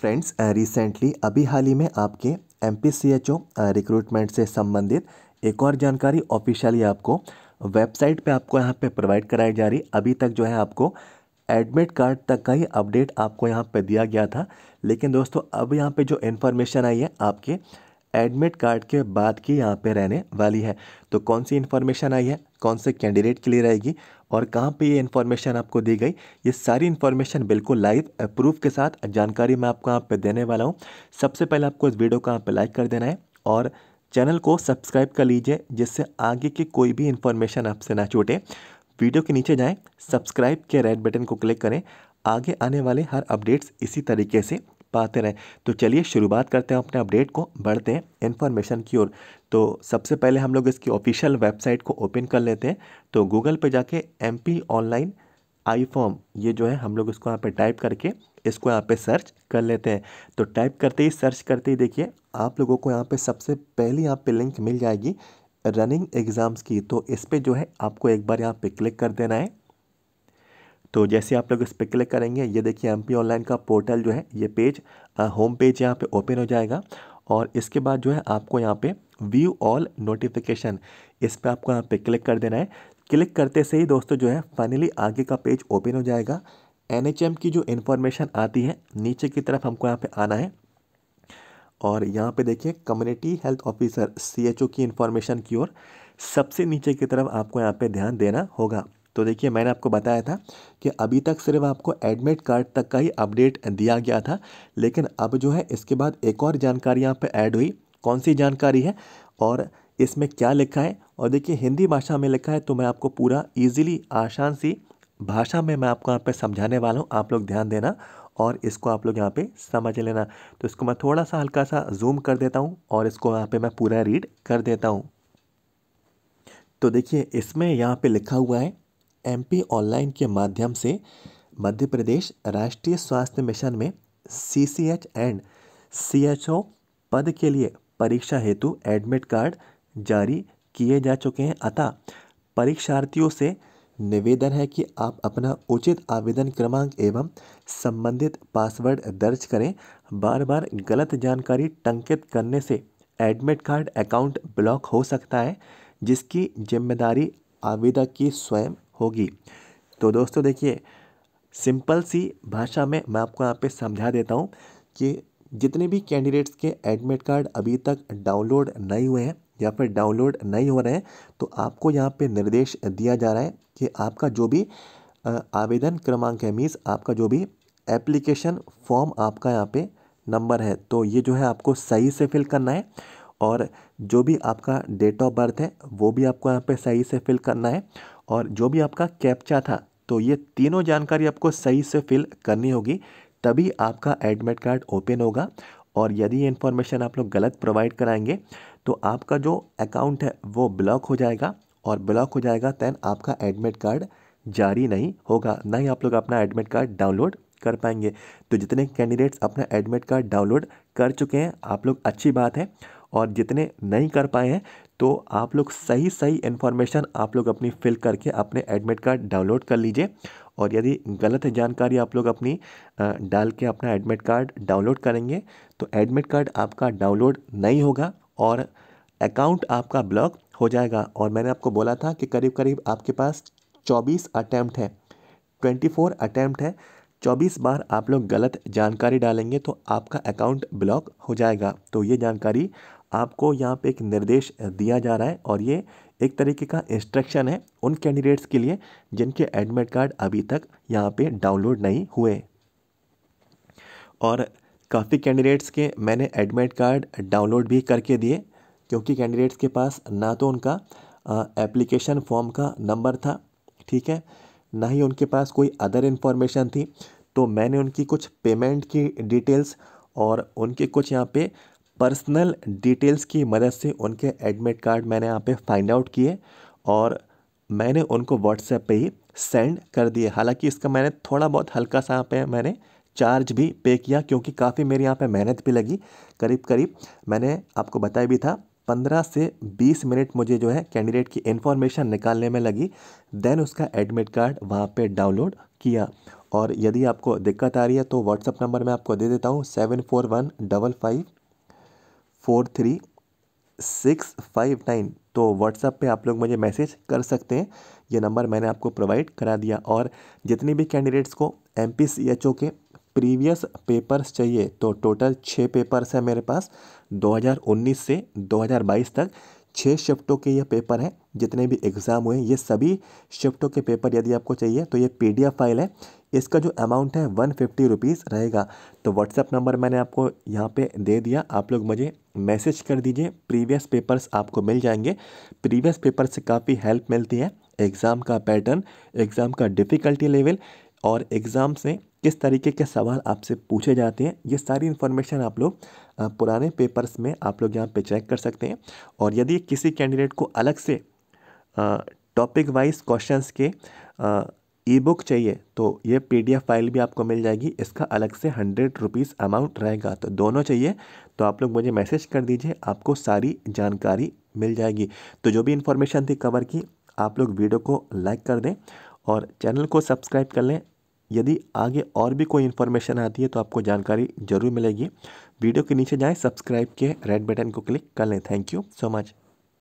friends recently अभी हाल ही में आपके एम पी रिक्रूटमेंट से संबंधित एक और जानकारी ऑफिशियली आपको वेबसाइट पे आपको यहाँ पे प्रोवाइड कराई जा रही अभी तक जो है आपको एडमिट कार्ड तक का ही अपडेट आपको यहाँ पे दिया गया था लेकिन दोस्तों अब यहाँ पे जो इन्फॉर्मेशन आई है आपके एडमिट कार्ड के बाद की यहाँ पे रहने वाली है तो कौन सी इन्फॉर्मेशन आई है कौन से कैंडिडेट के लिए रहेगी और कहाँ पे ये इन्फॉर्मेशन आपको दी गई ये सारी इन्फॉर्मेशन बिल्कुल लाइव प्रूफ के साथ जानकारी मैं आपको यहाँ पे देने वाला हूँ सबसे पहले आपको इस वीडियो को यहाँ पर लाइक कर देना है और चैनल को सब्सक्राइब कर लीजिए जिससे आगे की कोई भी इन्फॉर्मेशन आपसे ना छूटे वीडियो के नीचे जाएँ सब्सक्राइब के रेड बटन को क्लिक करें आगे आने वाले हर अपडेट्स इसी तरीके से पाते रहें तो चलिए शुरुआत करते हैं अपने अपडेट को बढ़ते हैं इन्फॉर्मेशन की ओर तो सबसे पहले हम लोग इसकी ऑफिशियल वेबसाइट को ओपन कर लेते हैं तो गूगल पर जाके M P online I form ये जो है हम लोग इसको यहाँ पर टाइप करके इसको यहाँ पे सर्च कर लेते हैं तो टाइप करते ही सर्च करते ही देखिए आप लोगों को यहाँ पे सबसे पहली यहाँ पे लिंक मिल जाएगी रनिंग एग्ज़ाम्स की तो इस पर जो है आपको एक बार यहाँ पे क्लिक कर देना है तो जैसे आप लोग इस पर क्लिक करेंगे ये देखिए एम ऑनलाइन का पोर्टल जो है ये पेज होम पेज यहाँ पे ओपन हो जाएगा और इसके बाद जो है आपको यहाँ पे व्यू ऑल नोटिफिकेशन इस पर आपको यहाँ पे क्लिक कर देना है क्लिक करते से ही दोस्तों जो है फाइनली आगे का पेज ओपन हो जाएगा एन की जो इन्फॉर्मेशन आती है नीचे की तरफ हमको यहाँ पर आना है और यहाँ पर देखिए कम्युनिटी हेल्थ ऑफिसर सी की इन्फॉर्मेशन की ओर सबसे नीचे की तरफ आपको यहाँ पर ध्यान देना होगा तो देखिए मैंने आपको बताया था कि अभी तक सिर्फ आपको एडमिट कार्ड तक का ही अपडेट दिया गया था लेकिन अब जो है इसके बाद एक और जानकारी यहाँ पर ऐड हुई कौन सी जानकारी है और इसमें क्या लिखा है और देखिए हिंदी भाषा में लिखा है तो मैं आपको पूरा ईजिली आसान सी भाषा में मैं आपको यहाँ पर समझाने वाला हूँ आप लोग ध्यान देना और इसको आप लोग यहाँ पे समझ लेना तो इसको मैं थोड़ा सा हल्का सा जूम कर देता हूँ और इसको यहाँ पे मैं पूरा रीड कर देता हूँ तो देखिए इसमें यहाँ पे लिखा हुआ है एम ऑनलाइन के माध्यम से मध्य प्रदेश राष्ट्रीय स्वास्थ्य मिशन में C C H and C H O पद के लिए परीक्षा हेतु एडमिट कार्ड जारी किए जा चुके हैं अतः परीक्षार्थियों से निवेदन है कि आप अपना उचित आवेदन क्रमांक एवं संबंधित पासवर्ड दर्ज करें बार बार गलत जानकारी टंकित करने से एडमिट कार्ड अकाउंट ब्लॉक हो सकता है जिसकी जिम्मेदारी आवेदक की स्वयं होगी तो दोस्तों देखिए सिंपल सी भाषा में मैं आपको यहाँ पे समझा देता हूँ कि जितने भी कैंडिडेट्स के एडमिट कार्ड अभी तक डाउनलोड नहीं हुए हैं या फिर डाउनलोड नहीं हो रहे हैं तो आपको यहाँ पे निर्देश दिया जा रहा है कि आपका जो भी आवेदन क्रमांक है मीन्स आपका जो भी एप्लीकेशन फॉर्म आपका यहाँ पे नंबर है तो ये जो है आपको सही से फिल करना है और जो भी आपका डेट ऑफ बर्थ है वो भी आपको यहाँ पे सही से फिल करना है और जो भी आपका कैप्चा था तो ये तीनों जानकारी आपको सही से फिल करनी होगी तभी आपका एडमिट कार्ड ओपन होगा और यदि ये इन्फॉर्मेशन आप लोग गलत प्रोवाइड कराएंगे तो आपका जो अकाउंट है वो ब्लॉक हो जाएगा और ब्लॉक हो जाएगा तैन आपका एडमिट कार्ड जारी नहीं होगा ना ही आप लोग अपना एडमिट कार्ड डाउनलोड कर पाएंगे तो जितने कैंडिडेट्स अपना एडमिट कार्ड डाउनलोड कर चुके हैं आप लोग अच्छी बात है और जितने नहीं कर पाए हैं तो आप लोग सही सही इन्फॉर्मेशन आप लोग अपनी फिल करके अपने एडमिट कार्ड डाउनलोड कर लीजिए और यदि गलत जानकारी आप लोग अपनी डाल के अपना एडमिट कार्ड डाउनलोड करेंगे तो एडमिट कार्ड आपका डाउनलोड नहीं होगा और अकाउंट आपका ब्लॉक हो जाएगा और मैंने आपको बोला था कि करीब करीब आपके पास चौबीस अटैम्प्ट है ट्वेंटी फोर अटैम्प्ट है चौबीस बार आप लोग गलत जानकारी डालेंगे तो आपका अकाउंट ब्लॉक हो जाएगा तो ये जानकारी आपको यहाँ पे एक निर्देश दिया जा रहा है और ये एक तरीके का इंस्ट्रक्शन है उन कैंडिडेट्स के लिए जिनके एडमिट कार्ड अभी तक यहाँ पे डाउनलोड नहीं हुए और काफ़ी कैंडिडेट्स के मैंने एडमिट कार्ड डाउनलोड भी करके दिए क्योंकि कैंडिडेट्स के पास ना तो उनका एप्लीकेशन फॉर्म का नंबर था ठीक है ना ही उनके पास कोई अदर इन्फॉर्मेशन थी तो मैंने उनकी कुछ पेमेंट की डिटेल्स और उनके कुछ यहाँ पे पर्सनल डिटेल्स की मदद से उनके एडमिट कार्ड मैंने यहाँ पे फाइंड आउट किए और मैंने उनको व्हाट्सएप पे ही सेंड कर दिए हालांकि इसका मैंने थोड़ा बहुत हल्का सा यहाँ पे मैंने चार्ज भी पे किया क्योंकि काफ़ी मेरी यहाँ पे मेहनत भी लगी करीब करीब मैंने आपको बताया भी था पंद्रह से बीस मिनट मुझे जो है कैंडिडेट की इन्फॉर्मेशन निकालने में लगी देन उसका एडमिट कार्ड वहाँ पर डाउनलोड किया और यदि आपको दिक्कत आ रही है तो व्हाट्सअप नंबर मैं आपको दे देता हूँ seven four one double five four three six five nine तो व्हाट्सएप पे आप लोग मुझे मैसेज कर सकते हैं ये नंबर मैंने आपको प्रोवाइड करा दिया और जितने भी कैंडिडेट्स को एम के प्रीवियस पेपर्स चाहिए तो टोटल छः पेपर्स हैं मेरे पास 2019 से 2022 तक छः शिफ्टों के ये पेपर हैं जितने भी एग्ज़ाम हुए ये सभी शिफ्टों के पेपर यदि आपको चाहिए तो ये पी फाइल है इसका जो अमाउंट है वन फिफ्टी रुपीज़ रहेगा तो व्हाट्सएप नंबर मैंने आपको यहाँ पे दे दिया आप लोग मुझे मैसेज कर दीजिए प्रीवियस पेपर्स आपको मिल जाएंगे प्रीवियस पेपर से काफ़ी हेल्प मिलती है एग्ज़ाम का पैटर्न एग्ज़ाम का डिफ़िकल्टी लेवल और एग्ज़ाम से किस तरीके के सवाल आपसे पूछे जाते हैं ये सारी इन्फॉर्मेशन आप लोग पुराने पेपर्स में आप लोग यहाँ पे चेक कर सकते हैं और यदि किसी कैंडिडेट को अलग से टॉपिक वाइज क्वेश्चंस के ई बुक चाहिए तो ये पीडीएफ फाइल भी आपको मिल जाएगी इसका अलग से हंड्रेड रुपीज़ अमाउंट रहेगा तो दोनों चाहिए तो आप लोग मुझे मैसेज कर दीजिए आपको सारी जानकारी मिल जाएगी तो जो भी इन्फॉर्मेशन थी कवर की आप लोग वीडियो को लाइक कर दें और चैनल को सब्सक्राइब कर लें यदि आगे और भी कोई इन्फॉर्मेशन आती है तो आपको जानकारी जरूर मिलेगी वीडियो के नीचे जाएँ सब्सक्राइब के रेड बटन को क्लिक कर लें थैंक यू सो मच